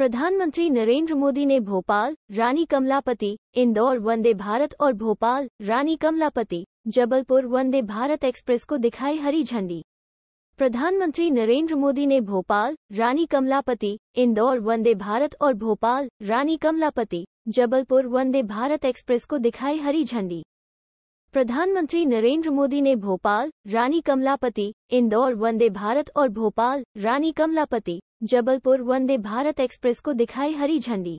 प्रधानमंत्री नरेंद्र मोदी ने भोपाल रानी कमलापति इंदौर वंदे भारत और भोपाल रानी कमलापति जबलपुर वंदे भारत एक्सप्रेस को दिखाई हरी झंडी प्रधानमंत्री नरेंद्र मोदी ने भोपाल रानी कमलापति इंदौर वंदे भारत और भोपाल रानी कमलापति जबलपुर वंदे भारत एक्सप्रेस को दिखाई हरी झंडी प्रधानमंत्री नरेंद्र मोदी ने भोपाल रानी कमलापति इंदौर वंदे भारत और भोपाल रानी कमलापति जबलपुर वंदे भारत एक्सप्रेस को दिखाई हरी झंडी